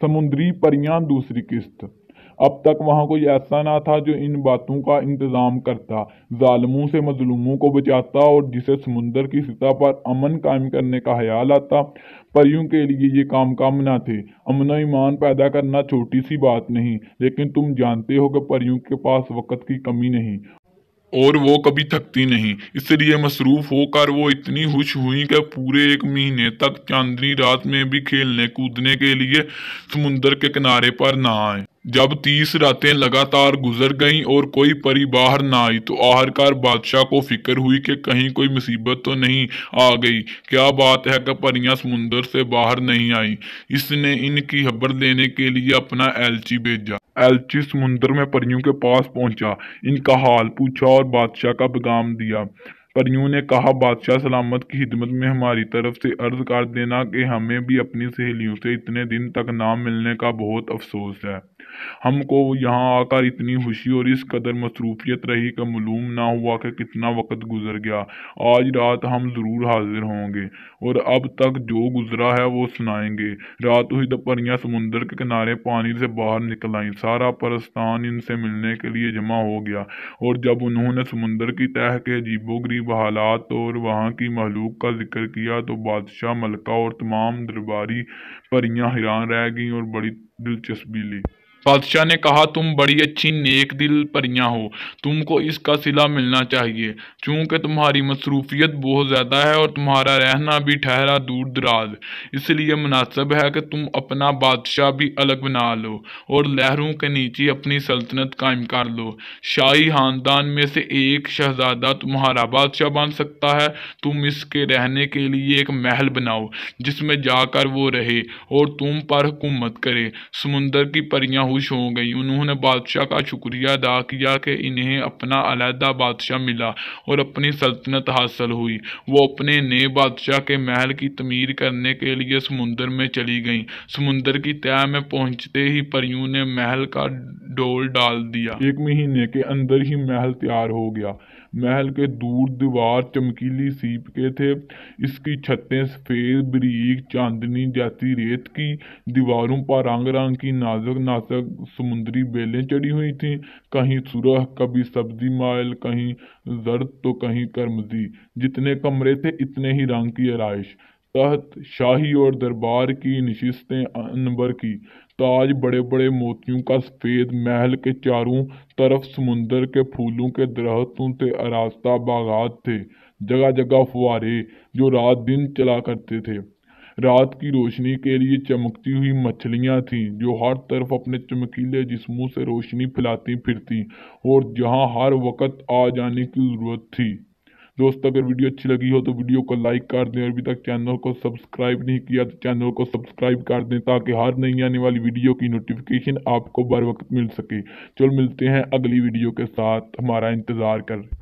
समुद्री परियां दूसरी किस्त अब तक वहां कोई ऐसा ना था जो इन बातों का इंतज़ाम करता जालमों से मजलूमों को बचाता और जिसे समुंदर की सतह पर अमन कायम करने का ख्याल आता परियों के लिए ये काम काम ना थे अमन ईमान पैदा करना छोटी सी बात नहीं लेकिन तुम जानते हो कि परियों के पास वक्त की कमी नहीं और वो कभी थकती नहीं इसलिए मसरूफ़ होकर वो इतनी खुश हुई कि पूरे एक महीने तक चांदनी रात में भी खेलने कूदने के लिए समुंदर के किनारे पर ना आए जब तीस रातें लगातार गुजर गईं और कोई परी बाहर ना आई तो आखिरकार बादशाह को फिक्र हुई कि कहीं कोई मुसीबत तो नहीं आ गई क्या बात है कि परियां समुंदर से बाहर नहीं आई इसने इनकी खबर लेने के लिए अपना एलची भेजा एलची समुंदर में परियों के पास पहुंचा इनका हाल पूछा और बादशाह का पैगाम दिया परियों ने कहा बादशाह सलामत की खिदमत में हमारी तरफ से अर्ज कर देना कि हमें भी अपनी सहेलियों से इतने दिन तक ना मिलने का बहुत अफसोस है हमको यहाँ आकर इतनी खुशी और इस कदर मसरूफियत रही का मालूम ना हुआ कि कितना वक्त गुजर गया आज रात हम ज़रूर हाजिर होंगे और अब तक जो गुजरा है वो सुनाएंगे रात हुई तो समुंदर के किनारे पानी से बाहर निकल आई सारा परस्तान इनसे मिलने के लिए जमा हो गया और जब उन्होंने समुंदर की तह के अजीबो गरीब हालात और वहाँ की महलूक का जिक्र किया तो बादशाह मलका और तमाम दरबारी परियाँ हैरान रह गईं और बड़ी दिलचस्पी ली बादशाह ने कहा तुम बड़ी अच्छी नेक दिल परियां हो तुमको इसका सिला मिलना चाहिए चूंकि तुम्हारी मसरूफियत बहुत ज़्यादा है और तुम्हारा रहना भी ठहरा दूर दराज इसलिए मुनासब है कि तुम अपना बादशाह भी अलग बना लो और लहरों के नीचे अपनी सल्तनत कायम कर लो शाही खानदान में से एक शहजादा तुम्हारा बादशाह बन सकता है तुम इसके रहने के लिए एक महल बनाओ जिसमें जाकर वो रहे और तुम पर हुकूमत करे समुंदर की परियां खुश हो गई उन्होंने बादशाह का शुक्रिया अदा किया कि इन्हें अपना अलहदा बादशाह मिला और अपनी सल्तनत हासिल हुई वो अपने नए बादशाह के महल की तमीर करने के लिए समुंदर में चली गई समुंदर की तय में पहुंचते ही परियों ने महल का डोल डाल दिया एक महीने के अंदर ही महल तैयार हो गया महल के दूर दीवार चमकीली सीप के थे इसकी छतें सफ़ेद बरीक चांदनी जैसी रेत की दीवारों पर रंग रंग की नाजक नाजक समुद्री बेलें चढ़ी हुई थी कहीं सुरह कभी सब्जी माल कहीं जर्द तो कहीं करमजी जितने कमरे थे इतने ही रंग की आरइश तहत शाही और दरबार की नशिस्तें अनबर की ताज बड़े बड़े मोतियों का सफेद महल के चारों तरफ समुंदर के फूलों के दरख्तों से आरास्ता बागात थे जगह जगह फुहारे जो रात दिन चला करते थे रात की रोशनी के लिए चमकती हुई मछलियां थीं जो हर तरफ अपने चमकीले जिस्मों से रोशनी फैलाती फिरती और जहाँ हर वक्त आ जाने की ज़रूरत थी दोस्त अगर वीडियो अच्छी लगी हो तो वीडियो को लाइक कर दें और अभी तक चैनल को सब्सक्राइब नहीं किया तो चैनल को सब्सक्राइब कर दें ताकि हर नई आने वाली वीडियो की नोटिफिकेशन आपको बर वक्त मिल सके चलो मिलते हैं अगली वीडियो के साथ हमारा इंतज़ार कर